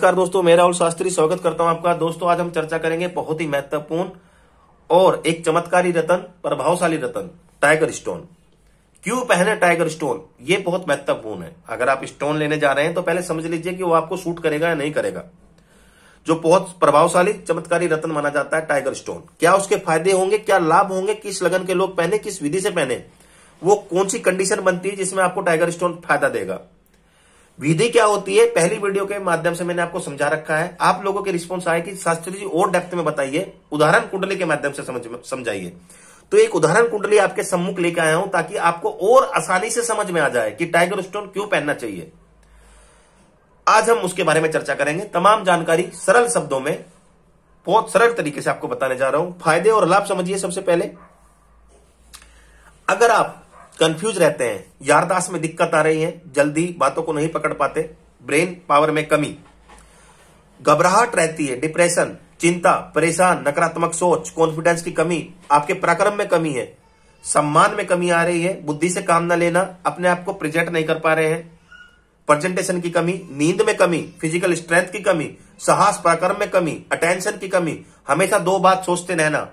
नमस्कार दोस्तों मैं राहुल शास्त्री स्वागत करता हूं आपका दोस्तों आज हम चर्चा करेंगे बहुत ही महत्वपूर्ण और एक चमत्कारी रतन प्रभावशाली रतन टाइगर स्टोन क्यों पहने टाइगर स्टोन ये बहुत महत्वपूर्ण है अगर आप स्टोन लेने जा रहे हैं तो पहले समझ लीजिए कि वो आपको सूट करेगा या नहीं करेगा जो बहुत प्रभावशाली चमत्कारी रतन माना जाता है टाइगर स्टोन क्या उसके फायदे होंगे क्या लाभ होंगे किस लगन के लोग पहने किस विधि से पहने वो कौन सी कंडीशन बनती है जिसमें आपको टाइगर स्टोन फायदा देगा विधि क्या होती है पहली वीडियो के माध्यम से मैंने आपको समझा रखा है आप लोगों के रिस्पॉन्स आए कि शास्त्री जी और डेप्थ में बताइए उदाहरण कुंडली के माध्यम से समझ समझाइए तो एक उदाहरण कुंडली आपके सम्मुख लेके आया हूं ताकि आपको और आसानी से समझ में आ जाए कि टाइगर स्टोन क्यों पहनना चाहिए आज हम उसके बारे में चर्चा करेंगे तमाम जानकारी सरल शब्दों में बहुत सरल तरीके से आपको बताने जा रहा हूं फायदे और लाभ समझिए सबसे पहले अगर आप कंफ्यूज रहते हैं यारदाश में दिक्कत आ रही है जल्दी बातों को नहीं पकड़ पाते ब्रेन पावर में कमी घबराहट रहती है डिप्रेशन चिंता परेशान नकारात्मक सोच कॉन्फिडेंस की कमी आपके पराक्रम में कमी है सम्मान में कमी आ रही है बुद्धि से काम न लेना अपने आप को प्रेजेंट नहीं कर पा रहे हैं प्रेजेंटेशन की कमी नींद में कमी फिजिकल स्ट्रेंथ की कमी साहस पराक्रम में कमी अटेंशन की कमी हमेशा दो बात सोचते रहना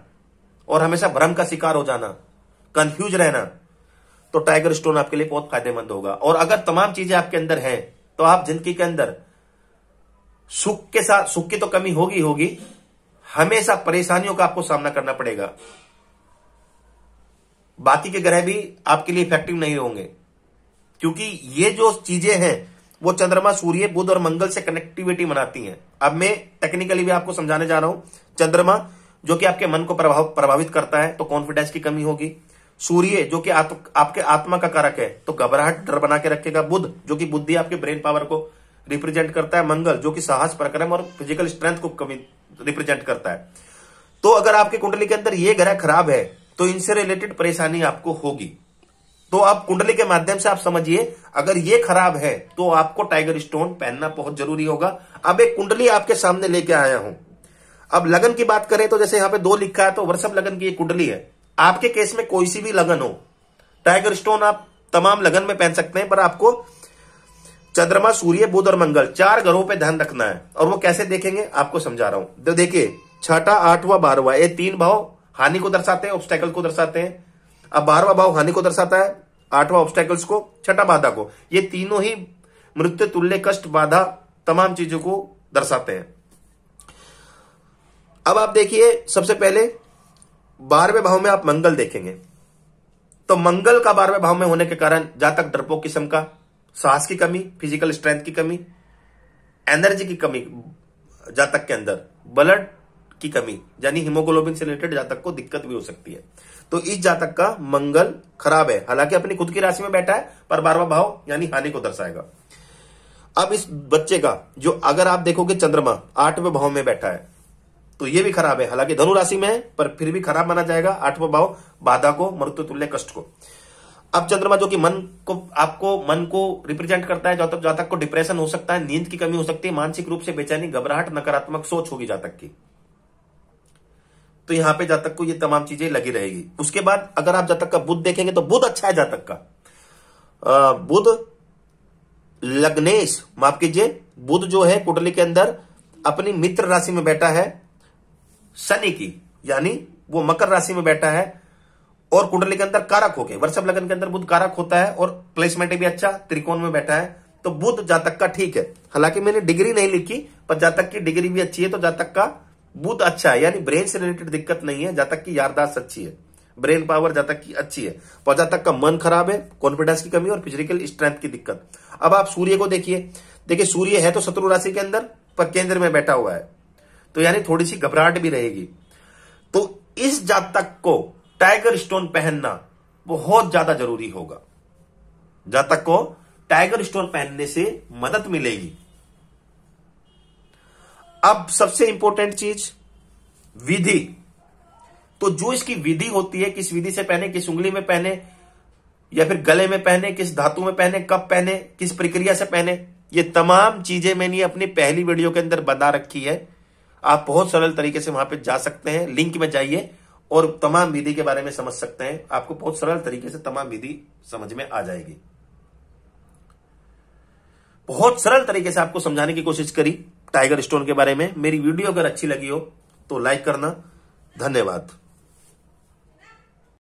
और हमेशा भ्रम का शिकार हो जाना कंफ्यूज रहना तो टाइगर स्टोन आपके लिए बहुत फायदेमंद होगा और अगर तमाम चीजें आपके अंदर हैं तो आप जिंदगी के अंदर सुख के साथ सुख की तो कमी होगी होगी हमेशा परेशानियों का आपको सामना करना पड़ेगा बाकी के ग्रह भी आपके लिए इफेक्टिव नहीं होंगे क्योंकि ये जो चीजें हैं वो चंद्रमा सूर्य बुध और मंगल से कनेक्टिविटी बनाती हैं अब मैं टेक्निकली भी आपको समझाने जा रहा हूं चंद्रमा जो कि आपके मन को प्रभाव प्रभावित करता है तो कॉन्फिडेंस की कमी होगी सूर्य जो कि आप, आपके आत्मा का कारक है तो घबराहट डर बना के रखेगा बुद्ध जो कि बुद्धि आपके ब्रेन पावर को रिप्रेजेंट करता है मंगल जो कि साहस प्रक्रम और फिजिकल स्ट्रेंथ को रिप्रेजेंट करता है तो अगर आपके कुंडली के अंदर ये ग्रह खराब है तो इनसे रिलेटेड परेशानी आपको होगी तो आप कुंडली के माध्यम से आप समझिए अगर ये खराब है तो आपको टाइगर स्टोन पहनना बहुत जरूरी होगा अब एक कुंडली आपके सामने लेके आया हूं अब लगन की बात करें तो जैसे यहां पे दो लिखा है तो वर्षभ लगन की कुंडली है आपके केस में कोई सी भी लगन हो टाइगर स्टोन आप तमाम लगन में पहन सकते हैं पर आपको चंद्रमा सूर्य बुध और मंगल चार ग्रहों पे ध्यान रखना है और वो कैसे देखेंगे आपको समझा रहा हूं तो देखिए छठा आठवा बारहवा ये तीन भाव हानि को दर्शाते हैं ऑब्स्टेकल को दर्शाते हैं अब बारहवा भाव हानि को दर्शाता है आठवा ऑब्स्टेकल्स को छठा बाधा को ये तीनों ही मृत्यु तुल्य कष्ट बाधा तमाम चीजों को दर्शाते हैं अब आप देखिए सबसे पहले बारहवें भाव में आप मंगल देखेंगे तो मंगल का बारहवें भाव में होने के कारण जातक डरपोक किस्म का साहस की कमी फिजिकल स्ट्रेंथ की कमी एनर्जी की कमी जातक के अंदर ब्लड की कमी यानी हिमोग्लोबिन से रिलेटेड जातक को दिक्कत भी हो सकती है तो इस जातक का मंगल खराब है हालांकि अपनी खुद की राशि में बैठा है पर बारवा भाव यानी हानि को दर्शाएगा अब इस बच्चे का जो अगर आप देखोगे चंद्रमा आठवें भाव में बैठा है तो ये भी खराब है हालांकि धनु राशि में है पर फिर भी खराब माना जाएगा आठवां भाव बाधा को मृत्यु तुल्य कष्ट को अब चंद्रमा जो कि मन को आपको मन को रिप्रेजेंट करता है जातक जातक को डिप्रेशन हो सकता है नींद की कमी हो सकती है मानसिक रूप से बेचैनी घबराहट नकारात्मक सोच होगी जातक की तो यहां पे जातक को ये तमाम चीजें लगी रहेगी उसके बाद अगर आप जातक का बुद्ध देखेंगे तो बुद्ध अच्छा है जातक का बुद्ध लग्नेश माफ कीजिए बुद्ध जो है कुंडली के अंदर अपनी मित्र राशि में बैठा है शनि की यानी वो मकर राशि में बैठा है और कुंडली के अंदर कारक होके वर्षभ लगन के अंदर बुद्ध कारक होता है और प्लेसमेंट भी अच्छा त्रिकोण में बैठा है तो बुद्ध जातक का ठीक है हालांकि मैंने डिग्री नहीं लिखी पर जातक की डिग्री भी अच्छी है तो जातक का बुद्ध अच्छा है यानी ब्रेन से रिलेटेड दिक्कत नहीं है जातक की याददाश्त अच्छी है ब्रेन पावर जातक की अच्छी है और जातक का मन खराब है कॉन्फिडेंस की कमी और फिजिकल स्ट्रेंथ की दिक्कत अब आप सूर्य को देखिए देखिए सूर्य है तो शत्रु राशि के अंदर पर केंद्र में बैठा हुआ है तो यानी थोड़ी सी घबराहट भी रहेगी तो इस जातक को टाइगर स्टोन पहनना बहुत ज्यादा जरूरी होगा जातक को टाइगर स्टोन पहनने से मदद मिलेगी अब सबसे इंपॉर्टेंट चीज विधि तो जो इसकी विधि होती है किस विधि से पहने किस उंगली में पहने या फिर गले में पहने किस धातु में पहने कब पहने किस प्रक्रिया से पहने ये तमाम चीजें मैंने अपनी पहली वीडियो के अंदर बता रखी है आप बहुत सरल तरीके से वहां पे जा सकते हैं लिंक में जाइए और तमाम विधि के बारे में समझ सकते हैं आपको बहुत सरल तरीके से तमाम विधि समझ में आ जाएगी बहुत सरल तरीके से आपको समझाने की कोशिश करी टाइगर स्टोन के बारे में मेरी वीडियो अगर अच्छी लगी हो तो लाइक करना धन्यवाद